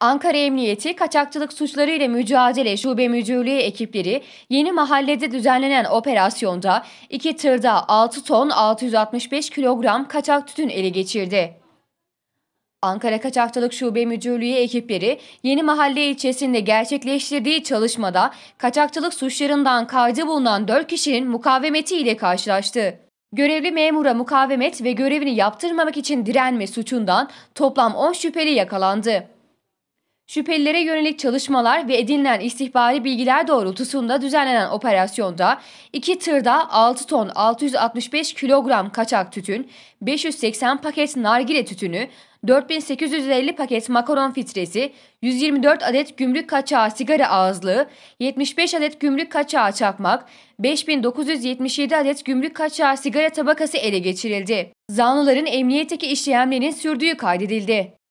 Ankara Emniyeti Kaçakçılık Suçları ile Mücadele Şube Müdürlüğü ekipleri yeni mahallede düzenlenen operasyonda 2 tırda 6 ton 665 kilogram kaçak tütün ele geçirdi. Ankara Kaçakçılık Şube Müdürlüğü ekipleri Yeni Mahalle ilçesinde gerçekleştirdiği çalışmada kaçakçılık suçlarından kaydı bulunan 4 kişinin ile karşılaştı. Görevli memura mukavemet ve görevini yaptırmamak için direnme suçundan toplam 10 şüpheli yakalandı. Şüphelilere yönelik çalışmalar ve edinilen istihbari bilgiler doğrultusunda düzenlenen operasyonda 2 tırda 6 ton 665 kilogram kaçak tütün, 580 paket nargile tütünü, 4850 paket makaron fitresi, 124 adet gümrük kaçağı sigara ağızlığı, 75 adet gümrük kaçağı çakmak, 5977 adet gümrük kaçağı sigara tabakası ele geçirildi. Zanlıların emniyetteki işlemlerinin sürdüğü kaydedildi.